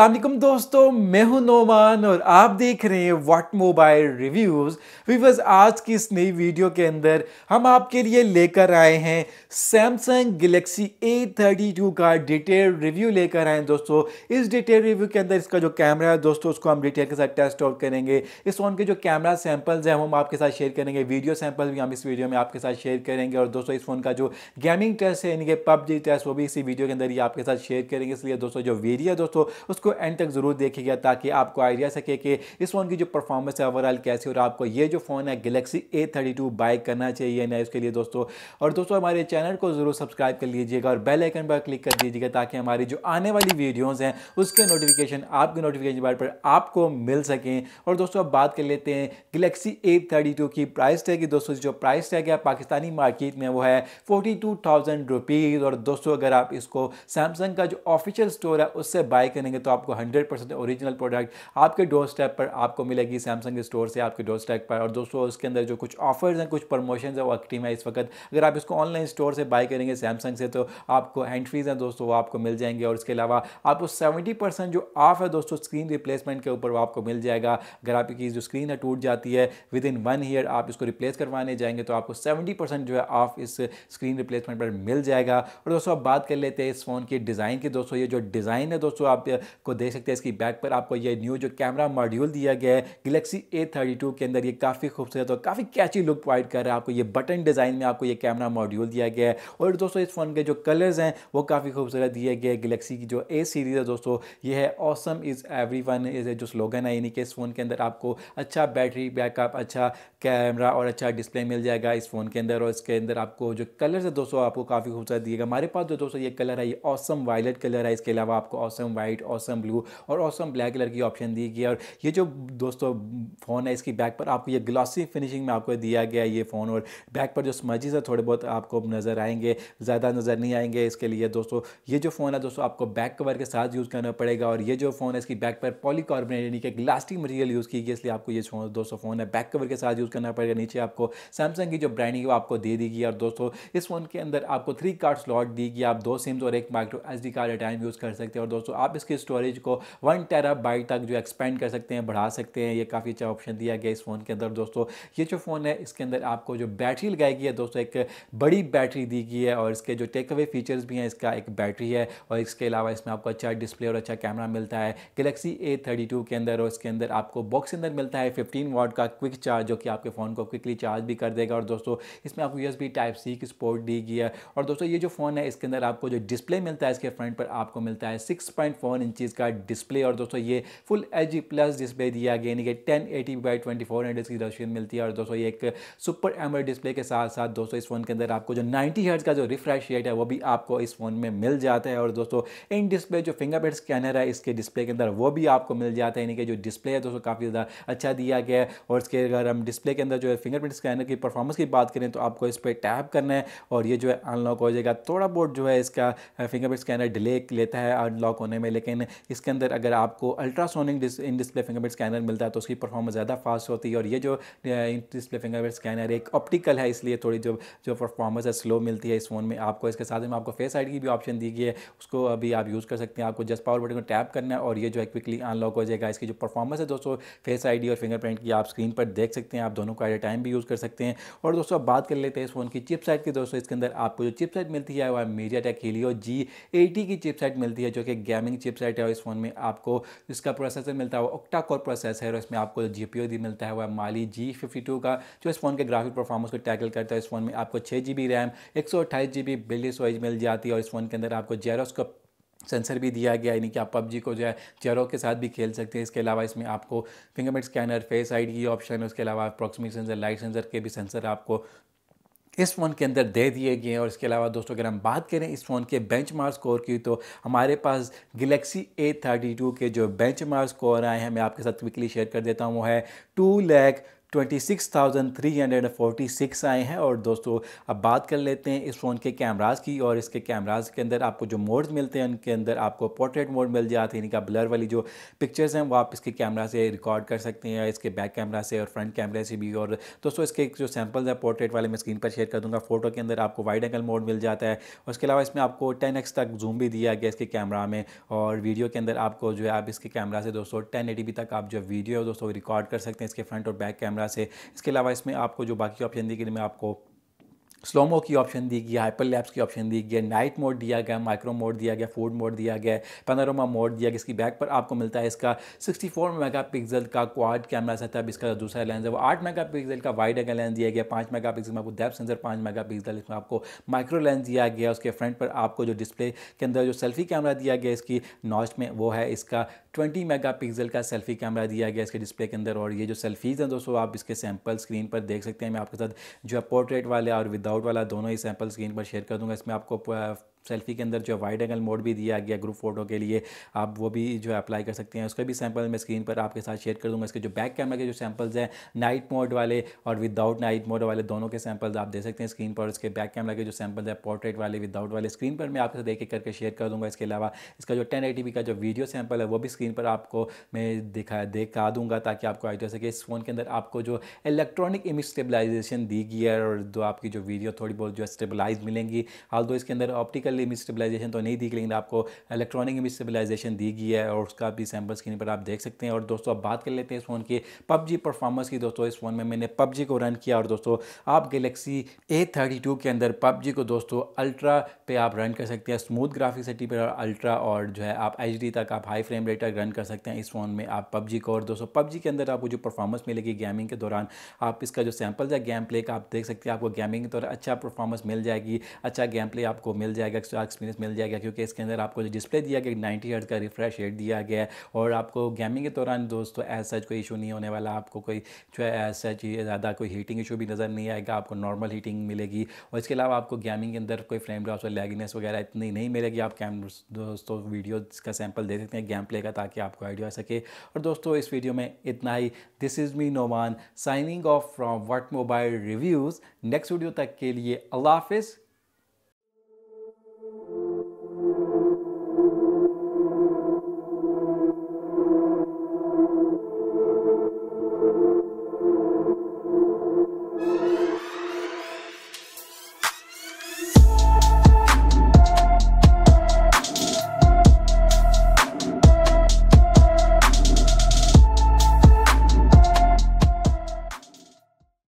असलम दोस्तों मैं हूं नोमान और आप देख रहे हैं व्हाट मोबाइल रिव्यूज़ वीवर्स आज की इस नई वीडियो के अंदर हम आपके लिए लेकर आए हैं सैमसंग गलेक्सी A32 का डिटेल रिव्यू लेकर आए हैं दोस्तों इस डिटेल रिव्यू के अंदर इसका जो कैमरा है दोस्तों उसको हम डिटेल के साथ टेस्ट आउट करेंगे इस फ़ोन के जो कैमरा सैम्पल्स हैं हम आपके साथ शेयर करेंगे वीडियो सैम्पल भी हम इस वीडियो में आपके साथ शेयर करेंगे और दोस्तों इस फ़ोन का जो गेमिंग टेस्ट है यानी कि पबजी टेस्ट वो भी इसी वीडियो के अंदर ही आपके साथ शेयर करेंगे इसलिए दोस्तों जो वीडियो है दोस्तों उसको इसको एंड तक ज़रूर देखिएगा ताकि आपको आइडिया सके कि इस फ़ोन की जो परफॉर्मेंस है ओवरऑल कैसी और आपको ये जो फ़ोन है Galaxy A thirty two buy करना चाहिए ना इसके लिए दोस्तों और दोस्तों हमारे चैनल को ज़रूर सब्सक्राइब कर लीजिएगा और बेल आइकन पर क्लिक कर दीजिएगा ताकि हमारी जो आने वाली वीडियोज़ हैं उसके नोटिफिकेशन आपके नोटिफिकेशन बार पर आपको मिल सकें और दोस्तों अब बात कर लेते हैं गलेक्सी ए थर्टी टू की प्राइस टैग दोस्तों जो प्राइस टैग है पाकिस्तानी मार्केट में वो है फोर्टी टू थाउजेंड रुपीज़ और दोस्तों अगर आप इसको सैमसंग का जो ऑफिशियल स्टोर है उससे बाय करेंगे तो आपको 100 परसेंट ओरिजिनल प्रोडक्ट आपके डोर स्टेप पर आपको मिलेगी सैमसंग स्टोर से आपके डोर स्टेप पर और दोस्तों उसके अंदर जो कुछ ऑफर्स हैं कुछ प्रमोशन है वो एक्टिव है इस वक्त अगर आप इसको ऑनलाइन स्टोर से बाई करेंगे सैमसंग से तो आपको हैंड फीस हैं दोस्तों वो आपको मिल जाएंगे और इसके अलावा आपको सेवेंटी जो ऑफ है दोस्तों स्क्रीन रिप्लेसमेंट के ऊपर वो आपको मिल जाएगा अगर आपकी जो स्क्रीन है टूट जाती है विद इन वन ईयर आप इसको रिप्लेस करवाने जाएंगे तो आपको सेवेंटी जो है ऑफ इस स्क्रीन रिप्लेसमेंट पर मिल जाएगा और दोस्तों आप बात कर लेते हैं इस फ़ोन की डिज़ाइन की दोस्तों ये जो डिज़ाइन है दोस्तों आप को देख सकते हैं इसकी बैक पर आपको ये न्यू जो कैमरा मॉड्यूल दिया गया है गलेक्सी ए के अंदर ये काफ़ी खूबसूरत और काफ़ी कैची लुक प्रोवाइड कर रहा है आपको ये बटन डिज़ाइन में आपको ये कैमरा मॉड्यूल दिया गया है और दोस्तों इस फ़ोन के जो कलर्स हैं वो काफ़ी खूबसूरत दिए गए गलेक्सी की जो ए सीरीज़ है दोस्तों ये है awesome is everyone is जो स्लोगन है यानी कि इस फ़ोन के अंदर आपको अच्छा बैटरी बैकअप अच्छा कैमरा और अच्छा डिस्प्ले मिल जाएगा इस फ़ोन के अंदर और इसके अंदर आपको जो कलर्स है दोस्तों आपको काफ़ी खूबसूरत दिएगा हमारे पास जो दोस्तों ये कलर है ये ऑसम वायलट कलर है इसके अलावा आपको awesome white awesome awesome blue और ऑसम ब्लैक कलर की ऑप्शन दी गई है और ये जो दोस्तों फ़ोन है इसकी बैक पर आपको ये ग्लॉसी फिनिशिंग में आपको दिया गया ये फ़ोन और बैक पर जो स्मजिज़ है थोड़े बहुत आपको नज़र आएंगे ज़्यादा नज़र नहीं आएंगे इसके लिए दोस्तों ये जो फ़ोन है दोस्तों आपको बैक कवर के साथ यूज़ करना पड़ेगा और ये जो फ़ोन है इसकी बैक पर पॉलीकार्बोनेट यानी कि ग्लास्टिक मटीरियल यूज़ की गई इसलिए आपको ये दोस्तों फ़ोन है बैक कवर के साथ यूज़ करना पड़ेगा नीचे आपको सैमसंग की जो ब्रांडिंग है आपको दे दी गई और दोस्तों इस फ़ोन के अंदर आपको थ्री कार्ड स्लॉट दी गई आप दो सिम्स और एक micro S card a time use कर सकते हैं और दोस्तों आप इसकी स्टोरेज स्टोरेज को वन टेरा बाइट तक जो एक्सपेंड कर सकते हैं बढ़ा सकते हैं ये काफ़ी अच्छा ऑप्शन दिया गया इस फ़ोन के अंदर दोस्तों ये जो फ़ोन है इसके अंदर आपको जो बैटरी लगाई गई है दोस्तों एक बड़ी बैटरी दी गई है और इसके जो टेक अवे फीचर्स भी हैं इसका एक बैटरी है और इसके अलावा इसमें आपको अच्छा डिस्प्ले और अच्छा कैमरा मिलता है गलेक्सी ए के अंदर और इसके अंदर आपको बॉक्स अंदर मिलता है फिफ्टीन वॉट का क्विक चार्ज जो कि आपके फ़ोन को क्विकली चार्ज भी कर देगा और दोस्तों इसमें आपको यूएसबी टाइप सी की सपोर्ट दी गई है और दोस्तों ये जो फ़ोन है इसके अंदर आपको जो डिस्प्ले मिलता है इसके फ्रंट पर आपको मिलता है सिक्स पॉइंट फोर इसका डिस्प्ले और दोस्तों ये फुल एच प्लस डिस्प्ले दिया गया यानी कि ten eighty by twenty four hundred की रोशन मिलती है और दोस्तों ये एक सुपर एमर डिस्प्ले के साथ साथ दोस्तों इस फ़ोन के अंदर आपको जो नाइन्टी हर्ट्स का जो रिफ्रेश रेट है वो भी आपको इस फ़ोन में मिल जाता है और दोस्तों इन डिस्प्ले जो फिंगरप्रिंट स्कैनर है इसके डिस्प्ले के अंदर वो भी आपको मिल जाता है यानी कि जो डिस्प्ले है दोस्तों काफ़ी ज़्यादा अच्छा दिया गया है और इसके अगर हम डिस्प्ले के अंदर जो है फिंगरप्रिंट स्कैनर की परफॉर्मेंस की बात करें तो आपको इस पर टैप करना है और ये जो है अनलॉक हो जाएगा थोड़ा बहुत जो है इसका फिंगरप्रिंट स्कैनर डिले लेता है अनलॉक होने में लेकिन इसके अंदर अगर आपको अल्ट्रासोनिक डिस, इन डिस्प्ले फिंगरप्रिंट स्कैनर मिलता है तो उसकी परफॉर्मेंस ज़्यादा फास्ट होती है और ये जो डिस्प्ले फिंगरप्रिंट स्कैनर एक ऑप्टिकल है इसलिए थोड़ी जो जो परफॉर्मेंस है स्लो मिलती है इस फ़ोन में आपको इसके साथ में आपको फेस आई की भी ऑप्शन दी गई है उसको अभी आप यूज़ कर सकते हैं आपको जस्ट पावर बटन को टैप करना है और ये जो है क्विकली अनलॉक हो जाएगा इसकी जो परफॉर्मेंस है दोस्तों फेस आई और फिंगरप्रिंट की आप स्क्रीन पर देख सकते हैं आप दोनों को एट ए टाइम भी यूज़ कर सकते हैं और दोस्तों अब बात कर लेते हैं इस फ़ोन की साइट की दोस्तों इसके अंदर आपको जो चिपसेट मिलती है वह MediaTek Helio G eighty की चिपसेट मिलती है जो कि गेमिंग चिपसेट है इस फ़ोन में आपको इसका प्रोसेसर मिलता है वो ओक्टा कोर प्रोसेसर और इसमें आपको जी पी ओ भी मिलता है वह माली जी फिफ्टी टू का जो इस फ़ोन के ग्राफिक परफॉर्मेंस को टैकल करता है इस फ़ोन में आपको छः जी बी रैम एक सौ अट्ठाईस जी बी बिल्ली सोइज मिल जाती है और इस फ़ोन के अंदर आपको जेरोस्कोप सेंसर भी दिया गया यानी कि आप पबजी को जो है चेहरों के साथ भी खेल सकते हैं इसके अलावा इसमें आपको फिंगरप्रिंट स्कैनर फेस आईडी की ऑप्शन है उसके अलावा अप्रॉक्सीमेट सेंसर लाइट सेंसर के भी सेंसर आपको इस फ़ोन के अंदर दे दिए गए हैं और इसके अलावा दोस्तों अगर हम बात करें इस फ़ोन के बेंच स्कोर की तो हमारे पास गलेक्सी ए थर्टी टू के जो बेंच स्कोर आए हैं मैं आपके साथ क्विकली शेयर कर देता हूँ वो है टू लैख 26,346 आए हैं और दोस्तों अब बात कर लेते हैं इस फ़ोन के कैमराज की और इसके कैमराज के अंदर आपको जो मोड्स मिलते हैं उनके अंदर आपको पोर्ट्रेट मोड मिल जाते हैं इनका ब्लर वाली जो पिक्चर्स हैं वो आप इसके कैमरा से रिकॉर्ड कर सकते हैं इसके बैक कैमरा से और फ्रंट कैमरे से भी और दोस्तों इसके जो सैम्पल्स हैं पोर्ट्रेट वाले मैं स्क्रीन पर शेयर कर दूँगा फोटो के अंदर आपको वाइड एंगल मोड मिल जाता है उसके अलावा इसमें आपको टेन तक जूम भी दिया गया इसके कैमरा में और वीडियो के अंदर आपको जो है आप इसके कैमरा से दोस्तों टेन तक आप जो वीडियो दोस्तों रिकॉर्ड कर सकते हैं इसके फ्रंट और बैक कैमरा तरह से इसके अलावा इसमें आपको जो बाकी ऑप्शन दिए गए मैं आपको स्लोमो की ऑप्शन दी गई हाइपर लैप्स की ऑप्शन दी गई नाइट मोड दिया गया माइक्रो मोड दिया गया फोर्ड मोड दिया गया है पेनारोमा मोड दिया गया इसकी बैक पर आपको मिलता है इसका 64 मेगापिक्सल का क्वाड कैमरा सेटअप अब इसका दूसरा लेंस है वो 8 मेगापिक्सल का वाइड एंगल लेंस दिया गया पाँच मेगा में आपको डेप्थ सेंसर पाँच पिक्सल इसमें आपको माइक्रो लेंस दिया गया उसके फ्रंट पर आपको जो डिस्प्ले के अंदर जो सेल्फी कैमरा दिया गया इसकी नॉच में वो है इसका ट्वेंटी मेगा का सेल्फी कैमरा दिया गया इसके डिस्प्ले के अंदर और ये जो सेल्फीज़ हैं दोस्तों आप इसके सैम्पल स्क्रीन पर देख सकते हैं मैं आपके साथ जो है पोर्ट्रेट वाले और विदाउट डाउट वाला दोनों ही सैम्पल स्क्रीन पर शेयर कर दूंगा इसमें आपको सेल्फी के अंदर जो वाइड एंगल मोड भी दिया गया ग्रुप फोटो के लिए आप वो भी जो है अप्लाई कर सकते हैं उसका भी सैम्पल मैं स्क्रीन पर आपके साथ शेयर कर दूंगा इसके जो बैक कैमरा के जो सैम्पल्स हैं नाइट मोड वाले और विदाउट नाइट मोड वाले दोनों के सैम्पल्स आप दे सकते हैं स्क्रीन पर इसके बैक कैमरा के जो सैम्पल्स हैं पोर्ट्रेट वाले विदाउट वाले स्क्रीन पर मैं आपके साथ एक एक करके शेयर कर दूंगा इसके अलावा इसका जो टेन का जो वीडियो सैम्पल है वो भी स्क्रीन पर आपको मैं दिखा दिखा दूंगा ताकि आपको आइडिया सके इस फ़ोन के अंदर आपको जो इलेक्ट्रॉनिक इमेज स्टेबलाइजेशन दी गई है और जो आपकी जो वीडियो थोड़ी बहुत जो स्टेबलाइज मिलेंगी हाल इसके अंदर ऑप्टिकल मेटल इमेज स्टेबलाइजेशन तो नहीं दी गई लेकिन आपको इलेक्ट्रॉनिक इमेज स्टेबलाइजेशन दी गई है और उसका भी सैम्पल स्क्रीन पर आप देख सकते हैं और दोस्तों अब बात कर लेते हैं इस फ़ोन की पबजी परफॉर्मेंस की दोस्तों इस फ़ोन में मैंने पबजी को रन किया और दोस्तों आप गलेक्सी ए के अंदर पबजी को दोस्तों अल्ट्रा पे आप रन कर सकते हैं स्मूथ ग्राफिक सेटिंग पर अल्ट्रा और जो है आप एच तक आप हाई फ्रेम रेट तक रन कर सकते हैं इस फ़ोन में आप पबजी को और दोस्तों पबजी के अंदर आपको जो परफॉर्मेंस मिलेगी गेमिंग के दौरान आप इसका जो सैम्पल है गेम प्ले का आप देख सकते हैं आपको गेमिंग के दौरान अच्छा परफॉर्मेंस मिल जाएगी अच्छा गेम प्ले आपको मिल जाएगा एक्स्ट्रा एक्सपीरियंस मिल जाएगा क्योंकि इसके अंदर आपको जो डिस्प्ले दिया गया नाइन्टी हर्ट का रिफ्रेश रेट दिया गया है और आपको गेमिंग के दौरान दोस्तों एज सच कोई इशू नहीं होने वाला आपको कोई जो है एज सच ज़्यादा कोई हीटिंग इशू भी नज़र नहीं आएगा आपको नॉर्मल हीटिंग मिलेगी और इसके अलावा आपको गेमिंग के अंदर कोई फ्रेम ड्रॉप्स और लैगिनेस वगैरह इतनी नहीं मिलेगी आप कैम दोस्तों वीडियो का सैम्पल दे सकते हैं गेम प्ले का ताकि आपको आइडिया आ सके और दोस्तों इस वीडियो में इतना ही this is me Noman signing off from what mobile reviews next video तक के लिए अल्लाह हाफिज़